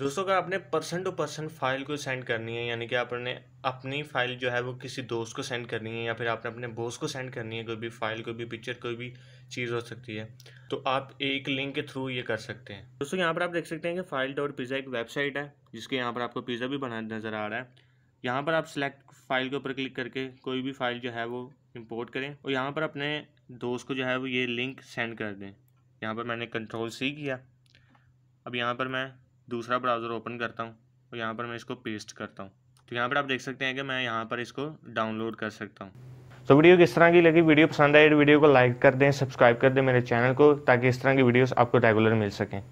दोस्तों अगर आपने पर्सन टू पर्सन फाइल को सेंड करनी है यानी कि आपने अपनी फाइल जो है वो किसी दोस्त को सेंड करनी है या फिर आपने अपने बॉस को सेंड करनी है कोई भी फाइल कोई भी पिक्चर कोई भी चीज़ हो सकती है तो आप एक लिंक के थ्रू ये कर सकते हैं दोस्तों यहाँ पर आप देख सकते हैं कि फाइल डॉट पिज़्ज़ा एक वेबसाइट है जिसके यहाँ पर आपको पिज़्ज़ा भी बना नज़र आ रहा है यहाँ पर आप सेलेक्ट फाइल के ऊपर क्लिक करके कोई भी फाइल जो है वो इम्पोर्ट करें और यहाँ पर अपने दोस्त को जो है वो ये लिंक सेंड कर दें यहाँ पर मैंने कंट्रोल सी किया अब यहाँ पर मैं दूसरा ब्राउज़र ओपन करता हूँ और यहाँ पर मैं इसको पेस्ट करता हूँ तो यहाँ पर आप देख सकते हैं कि मैं यहाँ पर इसको डाउनलोड कर सकता हूँ तो वीडियो किस तरह की लगी वीडियो पसंद आई तो वीडियो को लाइक कर दें सब्सक्राइब कर दें मेरे चैनल को ताकि इस तरह की वीडियोस आपको रेगुलर मिल सकें